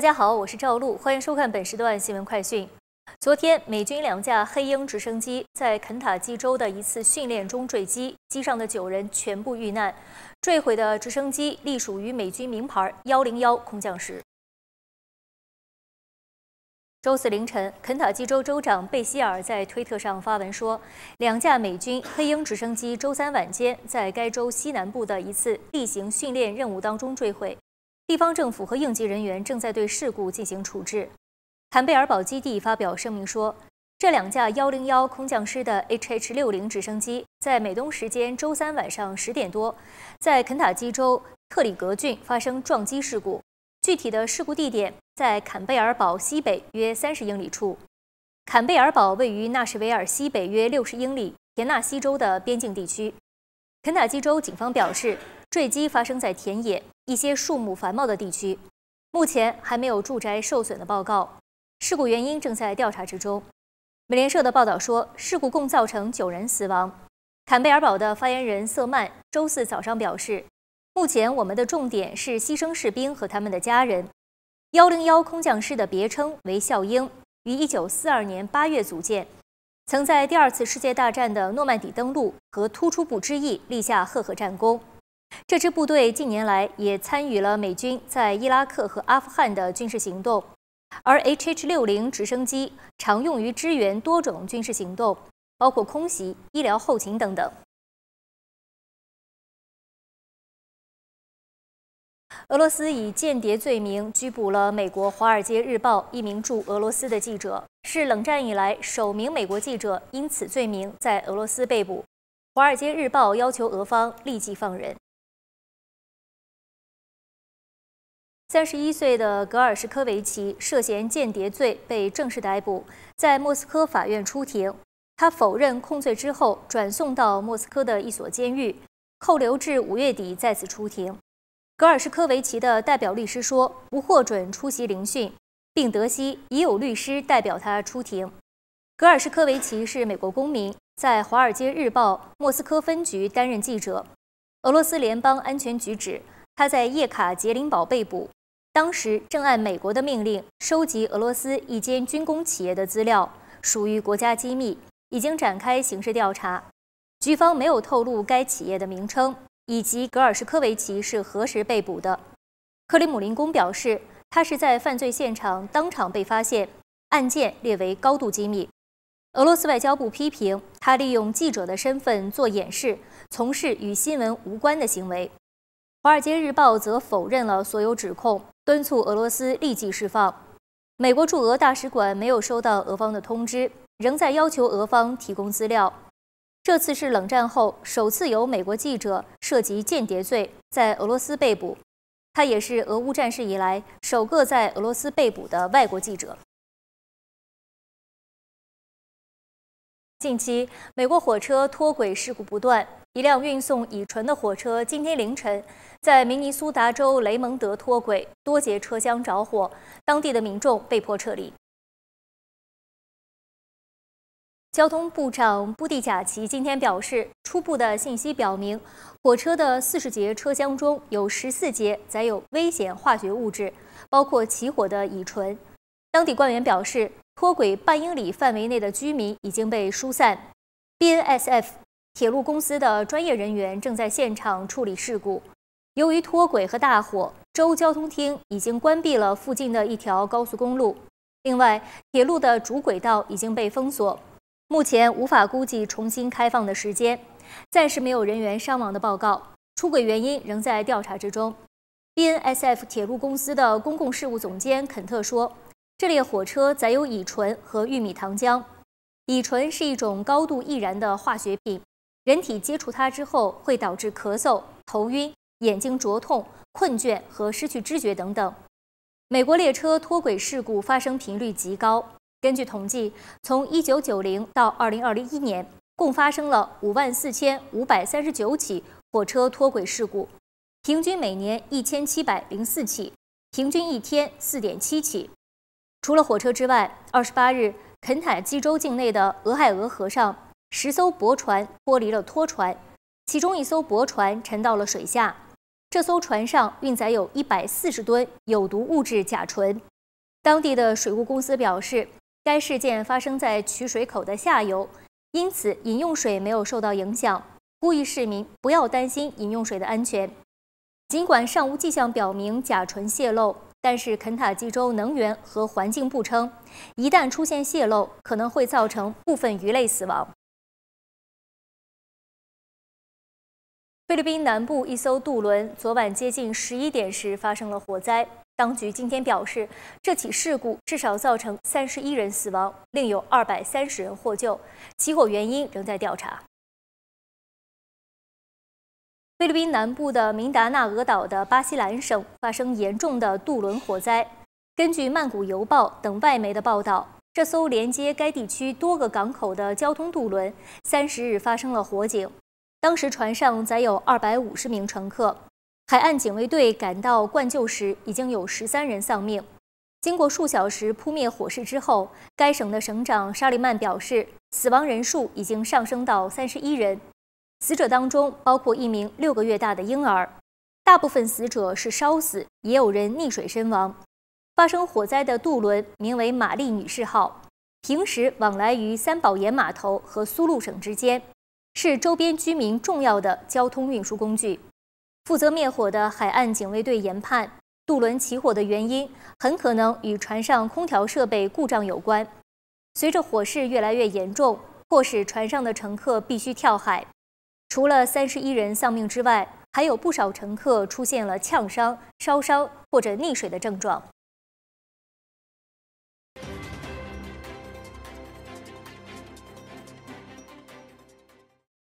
大家好，我是赵璐，欢迎收看本时段新闻快讯。昨天，美军两架黑鹰直升机在肯塔基州的一次训练中坠机，机上的九人全部遇难。坠毁的直升机隶属于美军名牌101空降师。周四凌晨，肯塔基州州长贝希尔在推特上发文说，两架美军黑鹰直升机周三晚间在该州西南部的一次例行训练任务当中坠毁。地方政府和应急人员正在对事故进行处置。坎贝尔堡基地发表声明说，这两架幺零幺空降师的 HH 六零直升机在美东时间周三晚上十点多，在肯塔基州特里格郡发生撞击事故。具体的事故地点在坎贝尔堡西北约三十英里处。坎贝尔堡位于纳什维尔西北约六十英里田纳西州的边境地区。肯塔基州警方表示。坠机发生在田野、一些树木繁茂的地区，目前还没有住宅受损的报告。事故原因正在调查之中。美联社的报道说，事故共造成九人死亡。坎贝尔堡的发言人瑟曼周四早上表示，目前我们的重点是牺牲士兵和他们的家人。幺零幺空降师的别称为“笑鹰”，于一九四二年八月组建，曾在第二次世界大战的诺曼底登陆和突出部之役立下赫赫战功。这支部队近年来也参与了美军在伊拉克和阿富汗的军事行动，而 HH60 直升机常用于支援多种军事行动，包括空袭、医疗后勤等等。俄罗斯以间谍罪名拘捕了美国《华尔街日报》一名驻俄罗斯的记者，是冷战以来首名美国记者因此罪名在俄罗斯被捕。《华尔街日报》要求俄方立即放人。三十一岁的格尔什科维奇涉嫌间谍罪被正式逮捕，在莫斯科法院出庭。他否认控罪之后，转送到莫斯科的一所监狱，扣留至五月底再次出庭。格尔什科维奇的代表律师说，无获准出席聆讯，并得悉已有律师代表他出庭。格尔什科维奇是美国公民，在《华尔街日报》莫斯科分局担任记者。俄罗斯联邦安全局指，他在叶卡捷琳堡被捕。当时正按美国的命令收集俄罗斯一间军工企业的资料，属于国家机密，已经展开刑事调查。局方没有透露该企业的名称以及格尔什科维奇是何时被捕的。克里姆林宫表示，他是在犯罪现场当场被发现，案件列为高度机密。俄罗斯外交部批评他利用记者的身份做掩饰，从事与新闻无关的行为。《华尔街日报》则否认了所有指控，敦促俄罗斯立即释放。美国驻俄大使馆没有收到俄方的通知，仍在要求俄方提供资料。这次是冷战后首次由美国记者涉及间谍罪在俄罗斯被捕，他也是俄乌战事以来首个在俄罗斯被捕的外国记者。近期，美国火车脱轨事故不断。一辆运送乙醇的火车今天凌晨在明尼苏达州雷蒙德脱轨，多节车厢着火，当地的民众被迫撤离。交通部长布蒂贾奇今天表示，初步的信息表明，火车的四十节车厢中有十四节载有危险化学物质，包括起火的乙醇。当地官员表示，脱轨半英里范围内的居民已经被疏散。BNSF。铁路公司的专业人员正在现场处理事故。由于脱轨和大火，州交通厅已经关闭了附近的一条高速公路。另外，铁路的主轨道已经被封锁，目前无法估计重新开放的时间。暂时没有人员伤亡的报告，出轨原因仍在调查之中。BNSF 铁路公司的公共事务总监肯特说：“这列火车载有乙醇和玉米糖浆，乙醇是一种高度易燃的化学品。”人体接触它之后会导致咳嗽、头晕、眼睛灼痛、困倦和失去知觉等等。美国列车脱轨事故发生频率极高，根据统计，从1990到2021年，共发生了54,539起火车脱轨事故，平均每年1,704起，平均一天4.7起。除了火车之外，28日，肯塔基州境内的俄亥俄河上。十艘驳船脱离了拖船，其中一艘驳船沉到了水下。这艘船上运载有一百四十吨有毒物质甲醇。当地的水务公司表示，该事件发生在取水口的下游，因此饮用水没有受到影响，呼吁市民不要担心饮用水的安全。尽管尚无迹象表明甲醇泄漏，但是肯塔基州能源和环境部称，一旦出现泄漏，可能会造成部分鱼类死亡。菲律宾南部一艘渡轮昨晚接近十一点时发生了火灾。当局今天表示，这起事故至少造成三十一人死亡，另有二百三十人获救。起火原因仍在调查。菲律宾南部的明达纳俄岛的巴西兰省发生严重的渡轮火灾。根据《曼谷邮报》等外媒的报道，这艘连接该地区多个港口的交通渡轮三十日发生了火警。当时船上载有二百五十名乘客，海岸警卫队赶到灌救时，已经有十三人丧命。经过数小时扑灭火势之后，该省的省长沙利曼表示，死亡人数已经上升到三十一人，死者当中包括一名六个月大的婴儿。大部分死者是烧死，也有人溺水身亡。发生火灾的渡轮名为“玛丽女士号”，平时往来于三宝岩码头和苏禄省之间。是周边居民重要的交通运输工具。负责灭火的海岸警卫队研判，渡轮起火的原因很可能与船上空调设备故障有关。随着火势越来越严重，迫使船上的乘客必须跳海。除了三十一人丧命之外，还有不少乘客出现了呛伤、烧伤或者溺水的症状。